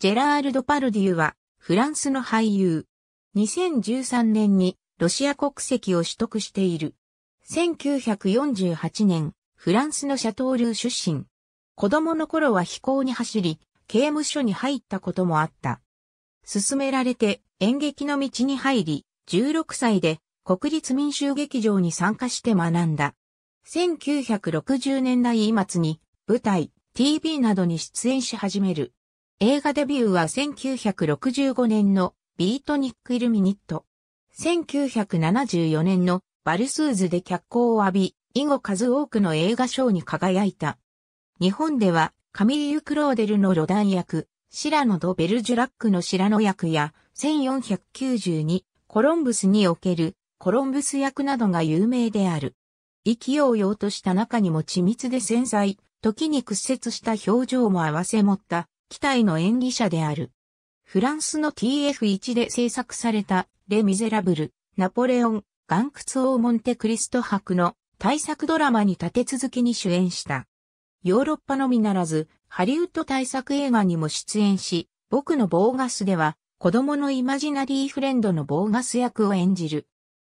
ジェラールド・パルディーは、フランスの俳優。2013年にロシア国籍を取得している。1948年、フランスのシャトールー出身。子供の頃は飛行に走り、刑務所に入ったこともあった。進められて演劇の道に入り、16歳で国立民衆劇場に参加して学んだ。1960年代末に舞台、TV などに出演し始める。映画デビューは1965年のビートニック・イルミニット。1974年のバルスーズで脚光を浴び、以後数多くの映画賞に輝いた。日本ではカミリユ・クローデルのロダン役、シラノ・ド・ベルジュラックのシラノ役や、1492、コロンブスにおけるコロンブス役などが有名である。意気揚々とした中にも緻密で繊細、時に屈折した表情も合わせ持った機体の演技者である。フランスの TF1 で制作された、レ・ミゼラブル、ナポレオン、岩オ王モンテクリスト博の大作ドラマに立て続けに主演した。ヨーロッパのみならず、ハリウッド大作映画にも出演し、僕のボーガスでは、子供のイマジナリーフレンドのボーガス役を演じる。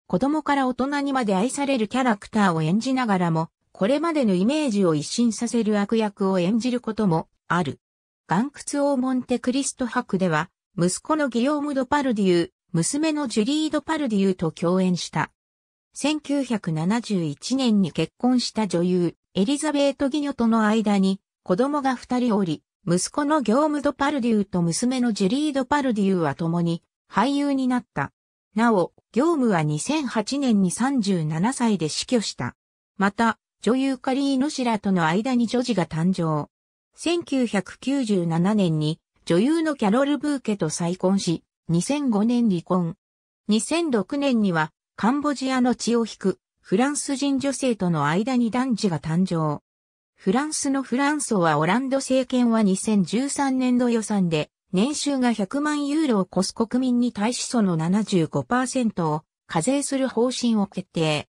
子供から大人にまで愛されるキャラクターを演じながらも、これまでのイメージを一新させる悪役を演じることもある。岩窟オーモンテクリスト博では、息子のギヨーム・ド・パルディユ、娘のジュリー・ド・パルディユと共演した。1971年に結婚した女優、エリザベート・ギニョとの間に、子供が二人おり、息子のギョーム・ド・パルディユと娘のジュリー・ド・パルディユは共に俳優になった。なお、ギョームは2008年に37歳で死去した。また、女優カリーノシラとの間に女児が誕生。1997年に女優のキャロル・ブーケと再婚し、2005年離婚。2006年にはカンボジアの血を引くフランス人女性との間に男児が誕生。フランスのフランソはオランド政権は2013年度予算で年収が100万ユーロを超す国民に対しその75%を課税する方針を決定。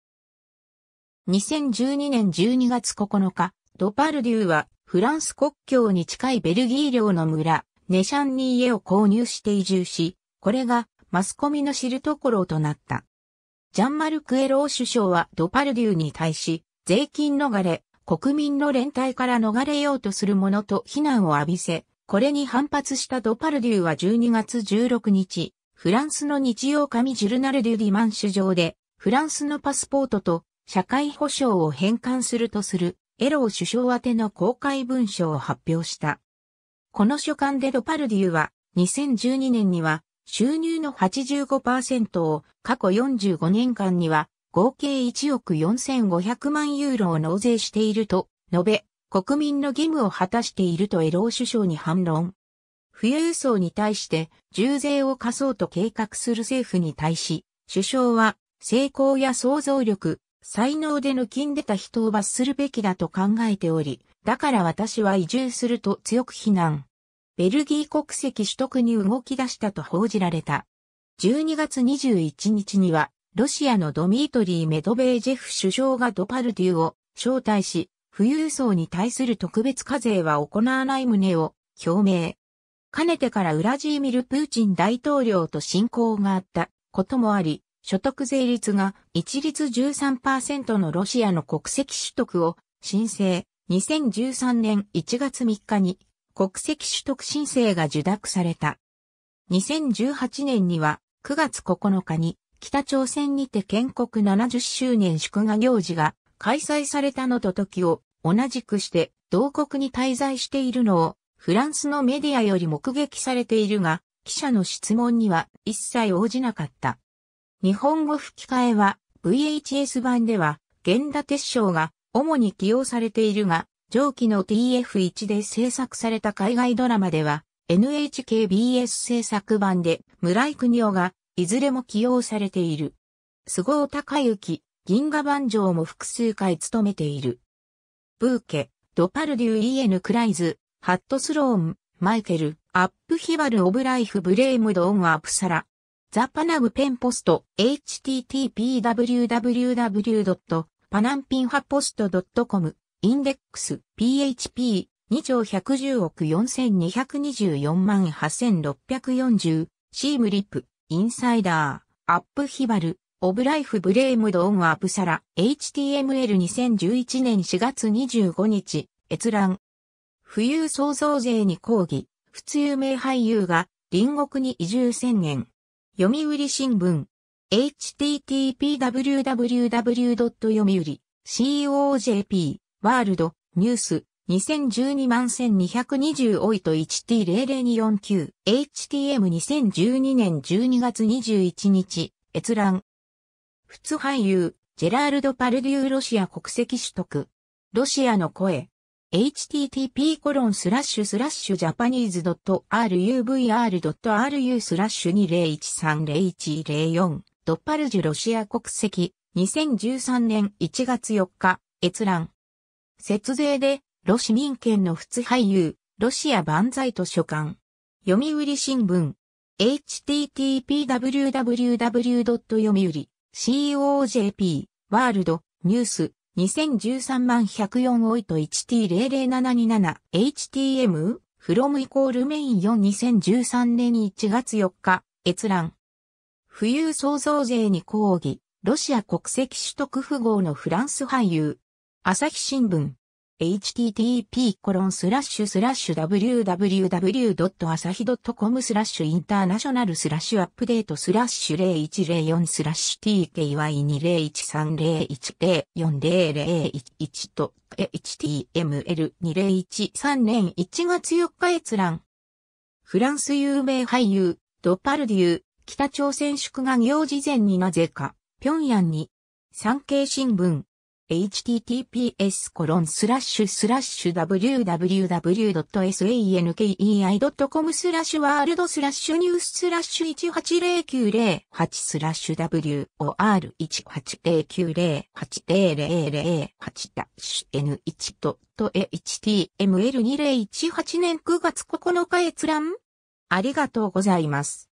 2012年12月9日、ドパルデューはフランス国境に近いベルギー領の村、ネシャンに家を購入して移住し、これがマスコミの知るところとなった。ジャンマルクエロー首相はドパルデューに対し、税金逃れ、国民の連帯から逃れようとする者と非難を浴びせ、これに反発したドパルデューは12月16日、フランスの日曜紙ジュルナル・デュ・ディマン首相で、フランスのパスポートと社会保障を返還するとするエロー首相宛ての公開文書を発表した。この書簡でドパルディは2012年には収入の85%を過去45年間には合計1億4500万ユーロを納税していると述べ、国民の義務を果たしているとエロー首相に反論。富裕層に対して重税を課そうと計画する政府に対し、首相は成功や創造力、才能で抜きんでた人を罰するべきだと考えており、だから私は移住すると強く非難。ベルギー国籍取得に動き出したと報じられた。12月21日には、ロシアのドミートリー・メドベージェフ首相がドパルデュを招待し、富裕層に対する特別課税は行わない旨を表明。かねてからウラジーミル・プーチン大統領と親交があったこともあり、所得税率が一律13%のロシアの国籍取得を申請。2013年1月3日に国籍取得申請が受諾された。2018年には9月9日に北朝鮮にて建国70周年祝賀行事が開催されたのと時を同じくして同国に滞在しているのをフランスのメディアより目撃されているが記者の質問には一切応じなかった。日本語吹き替えは VHS 版では源田鉄章が主に起用されているが、上記の TF1 で制作された海外ドラマでは NHKBS 制作版で村井邦夫がいずれも起用されている。菅生隆之、銀河万丈も複数回務めている。ブーケ、ドパルデュー・イエヌ・クライズ、ハットスローン、マイケル、アップヒバル・オブ・ライフ・ブレイムド・ーン・アプサラ。ザ・パナムペンポスト http://www.panampinhapost.com インデックス PHP 2兆110億4224万8640シームリップインサイダーアップヒバルオブライフブレームドオンアップサラ HTML2011 年4月25日閲覧富裕創造税に抗議普通名俳優が隣国に移住宣言読売新聞、http://www. 読売 .cojp、ワールド、ニュース、2012万1220オイト 1T00249、HTM2012 年12月21日、閲覧。普通俳優、ジェラールド・パルデューロシア国籍取得。ロシアの声。http j a p a n e s e .ruvr.ru 20130104ドッパルジュロシア国籍2013年1月4日閲覧節税でロシ民権の普通俳優ロシア万歳図書館読売新聞 http www. r i COJP ワールドニュース2013万104オイト 1T00727 HTM from イコールメイン4 2013年1月4日閲覧富裕創造税に抗議ロシア国籍取得符号のフランス俳優朝日新聞 http://www.asahi.com スラッシュインターナショナルスラッシュアップデートスラッシュ0104スラッシュ tky201301040011 と html2013 年1月4日閲覧。フランス有名俳優、ドパルデュー、北朝鮮祝賀行事前になぜか、平壌に、産経新聞。https://www.sankei.com スラッシュワールドスラッシュニューススラッシュ180908スラッシュ WOR1809080008-n1 と html2018 年9月9日閲覧ありがとうございます。